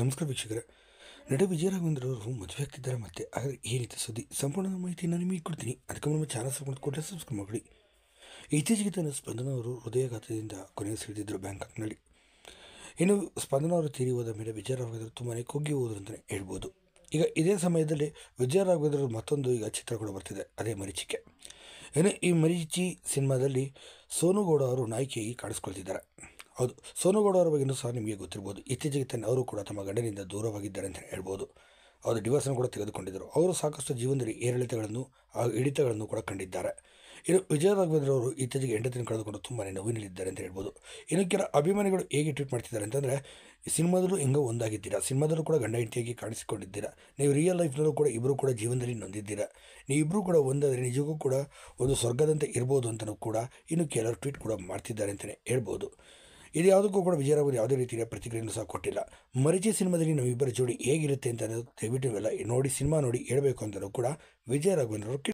ನಮಸ್ಕಾರ ವೀಕ್ಷಕರೇ ನಟ ವಿಜಯ ಅವರು ಮದುವೆ ಆಗ್ತಿದ್ದಾರೆ ಮತ್ತೆ ಆದರೆ ಈ ರೀತಿ ಸುದ್ದಿ ಸಂಪೂರ್ಣ ಮಾಹಿತಿ ನಾನು ನಿಮಗೆ ಕೊಡ್ತೀನಿ ಅದಕ್ಕೆ ನಮ್ಮ ಚಾನಲ್ ಸಬ್ಸ್ಕ್ರೈಬ್ ಕೊಟ್ಟರೆ ಸಬ್ಸ್ಕ್ರೈಬ್ ಮಾಡಿ ಇತ್ತೀಚೆಗೆ ತನ್ನ ಸ್ಪಂದನ ಅವರು ಹೃದಯಾಘಾತದಿಂದ ಕೊನೆಗಿಸಿಡಿದ್ರು ಬ್ಯಾಂಕಾಕ್ನಲ್ಲಿ ಇನ್ನು ಸ್ಪಂದನ ಅವರು ತೀರಿ ಹೋದ ಮೇಲೆ ವಿಜಯರಾಘವೇಂದ್ರ ತುಂಬಾ ಕುಗ್ಗಿ ಹೋದರು ಅಂತಲೇ ಹೇಳ್ಬೋದು ಈಗ ಇದೇ ಸಮಯದಲ್ಲಿ ವಿಜಯ ರಾಘವೇಂದ್ರ ಮತ್ತೊಂದು ಈಗ ಚಿತ್ರಗಳು ಬರ್ತಿದೆ ಅದೇ ಮರೀಚಿಕೆ ಇನ್ನು ಈ ಮರೀಚಿ ಸಿನಿಮಾದಲ್ಲಿ ಸೋನುಗೌಡ ಅವರು ನಾಯಕಿಯಾಗಿ ಕಾಣಿಸ್ಕೊಳ್ತಿದ್ದಾರೆ ಹೌದು ಸೋನುಗೌಡ ಅವರ ಬಗ್ಗೆಯೂ ಸಹ ನಿಮಗೆ ಗೊತ್ತಿರ್ಬೋದು ಇತ್ತೀಚೆಗೆ ತನ್ನ ಅವರು ಕೂಡ ತಮ್ಮ ಗಂಡನಿಂದ ದೂರವಾಗಿದ್ದಾರೆ ಅಂತ ಹೇಳ್ಬೋದು ಅವರು ಡಿವೋರ್ಸನ್ನು ಕೂಡ ತೆಗೆದುಕೊಂಡಿದ್ದರು ಅವರು ಸಾಕಷ್ಟು ಜೀವನದಲ್ಲಿ ಏರಿಳಿತಗಳನ್ನು ಹಾಗೂ ಹಿಡಿತಗಳನ್ನು ಕೂಡ ಕಂಡಿದ್ದಾರೆ ಇನ್ನು ವಿಜಯ ರಾಘವೇಂದ್ರ ಅವರು ಇತ್ತೀಚೆಗೆ ಹೆಂಡತಿನ ಕಳೆದುಕೊಂಡು ತುಂಬಾ ನೋವಿನಲ್ಲಿದ್ದಾರೆ ಅಂತ ಹೇಳ್ಬೋದು ಇನ್ನು ಕೆಲ ಅಭಿಮಾನಿಗಳು ಹೇಗೆ ಟ್ವೀಟ್ ಮಾಡ್ತಿದ್ದಾರೆ ಅಂತಂದರೆ ಸಿನಿಮಾದಲ್ಲೂ ಹೆಂಗೋ ಒಂದಾಗಿದ್ದೀರಾ ಸಿನಿಮಾದಲ್ಲೂ ಕೂಡ ಗಂಡ ಹೆಂಡತಿಯಾಗಿ ಕಾಣಿಸಿಕೊಂಡಿದ್ದೀರಾ ನೀವು ರಿಯಲ್ ಲೈಫ್ನಲ್ಲೂ ಕೂಡ ಇಬ್ಬರು ಕೂಡ ಜೀವನದಲ್ಲಿ ನೊಂದಿದ್ದೀರಾ ನೀವು ಇಬ್ಬರೂ ಕೂಡ ಒಂದಾದರೆ ನಿಜಕ್ಕೂ ಕೂಡ ಒಂದು ಸ್ವರ್ಗದಂತೆ ಇರ್ಬೋದು ಅಂತಲೂ ಕೂಡ ಇನ್ನು ಕೆಲವರು ಟ್ವೀಟ್ ಕೂಡ ಮಾಡ್ತಿದ್ದಾರೆ ಅಂತಲೇ ಹೇಳ್ಬೋದು ಇದು ಯಾವುದಕ್ಕೂ ಕೂಡ ವಿಜಯರಾವ್ ಯಾವುದೇ ರೀತಿಯ ಪ್ರತಿಕ್ರಿಯೆಯನ್ನು ಸಹ ಕೊಟ್ಟಿಲ್ಲ ಮರಿಚಿ ಸಿನಿಮಾದಲ್ಲಿ ನಮ್ಮಿಬ್ಬರ ಜೋಡಿ ಹೇಗಿರುತ್ತೆ ಅಂತ ಅನ್ನೋದು ದಯವಿಟ್ಟು ನೋಡಿ ಸಿನಿಮಾ ನೋಡಿ ಹೇಳಬೇಕು ಅಂತಲೂ ಕೂಡ ವಿಜಯ ರಾಘವೇಂದ್ರ ಅವರು